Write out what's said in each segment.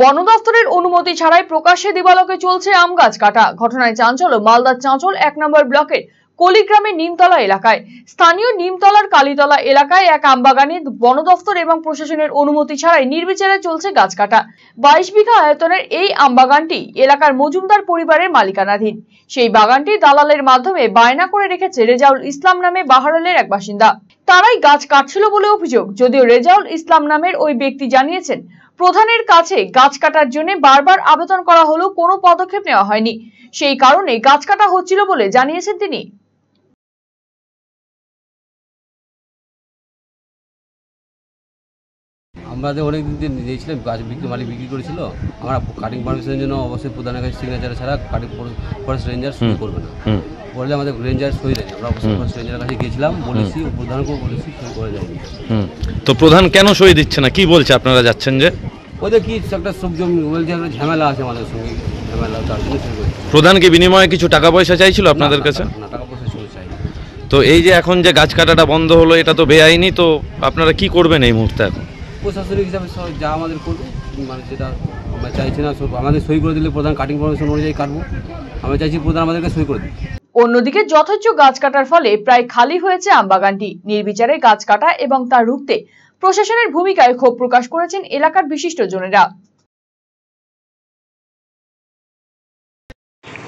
বন দফতরের অনুমতি ছাড়াই প্রকাশ্যে দিবালকে চলছে আম গাছ কাটা ঘটনায় চাঞ্চল্য মালদার চাঁচল এক নম্বর ব্লকের কলিগ্রামের নিমতলা এলাকায় স্থানীয় নিমতলার কালীতলা এলাকায় এক বন দফতর এবং প্রশাসনের অনুমতি ছাড়াই নির্বিচারে চলছে গাছ কাটা বাইশ বিঘা আয়তনের এই আমবাগানটি এলাকার মজুমদার পরিবারের মালিকানাধীন সেই বাগানটি দালালের মাধ্যমে বায়না করে রেখেছে রেজাউল ইসলাম নামে বাহারালের এক বাসিন্দা তারাই গাছ কাটছিল বলে অভিযোগ যদিও রেজাউল ইসলাম নামের ওই ব্যক্তি জানিয়েছেন প্রধানের কাছে গাছ কাটার জন্য বারবার আবেদন করা হলেও কোনো পদক্ষেপ নেওয়া হয়নি সেই কারণে গাছ কাটা হচ্ছিল বলে জানিয়েছেন তিনি আমরা যে অনেকদিন দিন দিয়েছিলাম গাছ বিক্রি মালিক বিক্রি করেছিল আমরা কাটিং পারমিশনের জন্য অবশ্যই প্রধানের কাছে সিগনেচার ছাড়া কাটিং ফরেস্ট রেঞ্জার সই করবে না বলে আমাদের রেঞ্জার সই দেয়নি আমরা অবশ্যই ফরেস্ট রেঞ্জারের কাছে গিয়েছিলাম বলেছি প্রধানকেও বলেছি সই করে দেয়নি তো প্রধান কেন সই দিচ্ছে না কি বলছে আপনারা যাচ্ছেন যে ওদের কি একটা সবজি বলছে একটা ঝামেলা আছে আমাদের সঙ্গে প্রধানকে বিনিময়ে কিছু টাকা পয়সা চাইছিল আপনাদের কাছে না তো এই যে এখন যে গাছ কাটাটা বন্ধ হলো এটা তো বেআইনি তো আপনারা কি করবেন এই মুহূর্তে এখন প্রশাসনিক হিসাবে যা আমাদের করবে মানে যেটা আমরা চাইছি না আমাদের সই করে দিলে প্রধান কাটিং পারমিশন অনুযায়ী কাটবো আমরা চাইছি প্রধান আমাদেরকে সই করে দিই অন্যদিকে যথেচ্ছ গাছ কাটার ফলে প্রায় খালি হয়েছে আমবাগানটি নির্বিচারে গাছ কাটা এবং তা রুখতে প্রশাসনের ভূমিকায় ক্ষোভ প্রকাশ করেছেন এলাকার বিশিষ্টজনেরা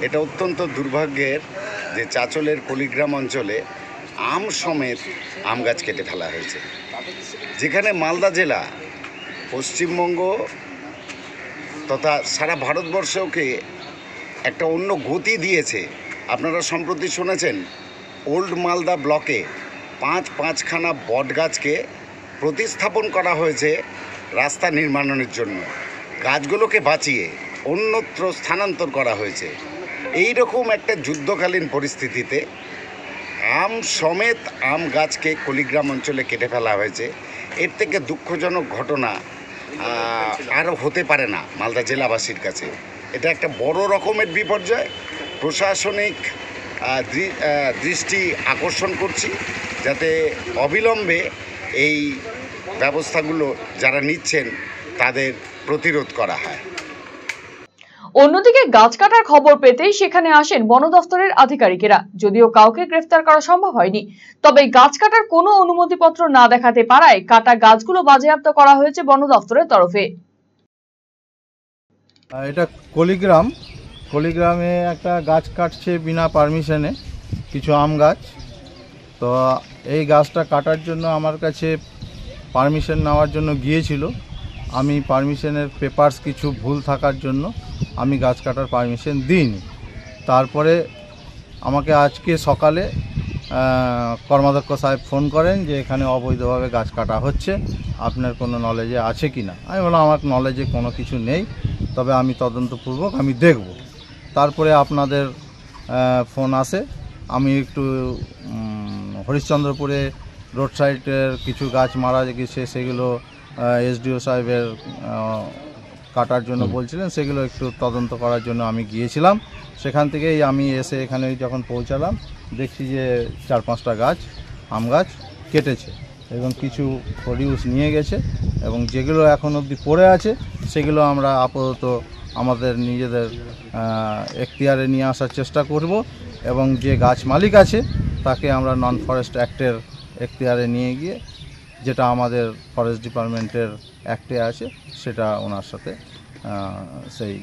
এটা অত্যন্ত দুর্ভাগ্যের যে চাচলের কলিগ্রাম অঞ্চলে আম সমেত আম গাছ কেটে ফেলা হয়েছে যেখানে মালদা জেলা পশ্চিমবঙ্গ তথা সারা ভারতবর্ষকে একটা অন্য গতি দিয়েছে আপনারা সম্প্রতি শুনেছেন ওল্ড মালদা ব্লকে পাঁচ পাঁচখানা বট গাছকে প্রতিস্থাপন করা হয়েছে রাস্তা নির্মাণের জন্য গাছগুলোকে বাঁচিয়ে অন্যত্র স্থানান্তর করা হয়েছে এই রকম একটা যুদ্ধকালীন পরিস্থিতিতে আম সমেত আম গাছকে কলিগ্রাম অঞ্চলে কেটে ফেলা হয়েছে এর থেকে দুঃখজনক ঘটনা আরও হতে পারে না মালদা জেলাবাসীর কাছে এটা একটা বড় রকমের বিপর্যয় প্রশাসনিক দৃষ্টি আকর্ষণ করছি যাতে অবিলম্বে এই ব্যবস্থাগুলো যারা নিচ্ছেন তাদের প্রতিরোধ করা হয় অন্যদিকে গাছ কাটার খবর পেতেই সেখানে আসেন বন দফতরের আধিকারিকেরা যদিও কাউকে গ্রেফতার করা সম্ভব হয়নি তবে গাছ কাটার কোনো অনুমতিপত্র না দেখাতে পারায় কাটা গাছগুলো বাজেয়াপ্ত করা হয়েছে বন দফতরের তরফে এটা কলিগ্রাম কলিগ্রামে একটা গাছ কাটছে বিনা পারমিশনে কিছু আম গাছ তো এই গাছটা কাটার জন্য আমার কাছে পারমিশন নেওয়ার জন্য গিয়েছিল আমি পারমিশনের পেপার্স কিছু ভুল থাকার জন্য আমি গাছ কাটার পারমিশন দিইনি তারপরে আমাকে আজকে সকালে কর্মাধ্যক্ষ সাহেব ফোন করেন যে এখানে অবৈধভাবে গাছ কাটা হচ্ছে আপনার কোনো নলেজে আছে কি না আমি বললাম আমার নলেজে কোনো কিছু নেই তবে আমি তদন্তপূর্বক আমি দেখব তারপরে আপনাদের ফোন আসে আমি একটু হরিশ্চন্দ্রপুরে রোড সাইডের কিছু গাছ মারা গেছে সেগুলো এসডিও সাহেবের কাটার জন্য বলছিলেন সেগুলো একটু তদন্ত করার জন্য আমি গিয়েছিলাম সেখান থেকেই আমি এসে এখানে যখন পৌঁছালাম দেখছি যে চার পাঁচটা গাছ আম গাছ কেটেছে এবং কিছু প্রডিউস নিয়ে গেছে এবং যেগুলো এখন অবধি পড়ে আছে সেগুলো আমরা আপাতত আমাদের নিজেদের এখতিয়ারে নিয়ে আসার চেষ্টা করব এবং যে গাছ মালিক আছে তাকে আমরা নন ফরেস্ট অ্যাক্টের এখতিয়ারে নিয়ে গিয়ে যেটা আমাদের ফরেস্ট ডিপার্টমেন্টের অ্যাক্টে আছে সেটা ওনার সাথে সেই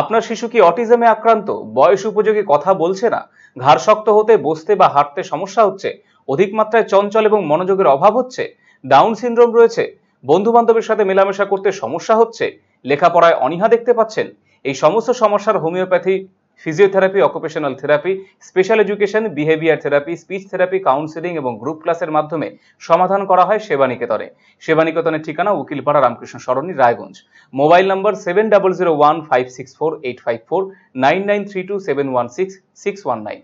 আপনার শিশু কি অটিজমে আক্রান্ত বয়স উপযোগী কথা বলছে না ঘাড় শক্ত হতে বসতে বা হাঁটতে সমস্যা হচ্ছে অধিক মাত্রায় চঞ্চল এবং মনোযোগের অভাব হচ্ছে ডাউন সিনড্রোম রয়েছে বন্ধু বান্ধবের সাথে মেলামেশা করতে সমস্যা হচ্ছে লেখাপড়ায় অনীহা দেখতে পাচ্ছেন এই সমস্ত সমস্যার homeopathy physiotherapy occupational therapy special education behaviour therapy speech therapy counselling এবং গ্রুপ ক্লাসের মাধ্যমে সমাধান করা হয় সেবানিকেতনে সেবানিকেতনের ঠিকানা Ukilpara Ramakrishna Sarani Raiganj mobile number seven double zero one five six four eight five four nine nine three two seven one six six one nine